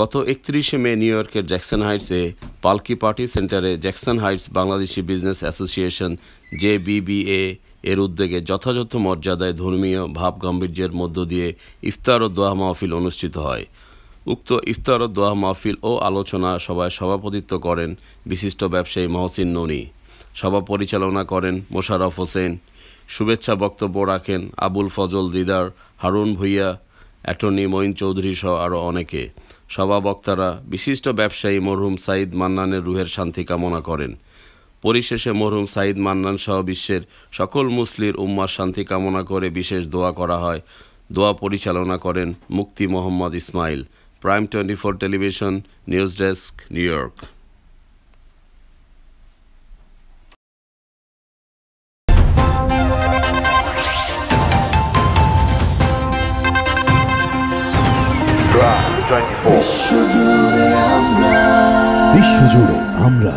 গত একত্রিশে মে নিউ ইয়র্কের জ্যাকসন হাইটসে পালকি পার্টি সেন্টারে Jackson Heights Bangladeshi business association JBBA এর উদ্যোগে যথাযথ মর্যাদায় ধর্মীয় ভাব গাম্ভীর্যের মধ্য দিয়ে ইফতার ও দোয়া মাহফিল অনুষ্ঠিত হয় উক্ত ইফতার ও দোয়া মাহফিল ও আলোচনা সভায় সভাপতিত্ব করেন বিশিষ্ট ব্যবসায়ী মহসিন ননি সভা পরিচালনা করেন মোশাররফ হোসেন শুভেচ্ছা বক্তব্য রাখেন আবুল ফজল দিদার হারুন ভুইয়া অ্যাটর্নি মঈন চৌধুরী সহ আরও অনেকে সভা বক্তারা বিশিষ্ট ব্যবসায়ী মরহুম সাঈদ মান্নানের রুহের শান্তি কামনা করেন পরিশেষে মরহুম সাঈদ মান্নান সহ বিশ্বের সকল মুসলির উম্মার শান্তি কামনা করে বিশেষ দোয়া করা হয় দোয়া পরিচালনা করেন মুক্তি Mohammad Ismail prime twenty four television news desk New York Drive. বিশ্বজুড়ে আমরা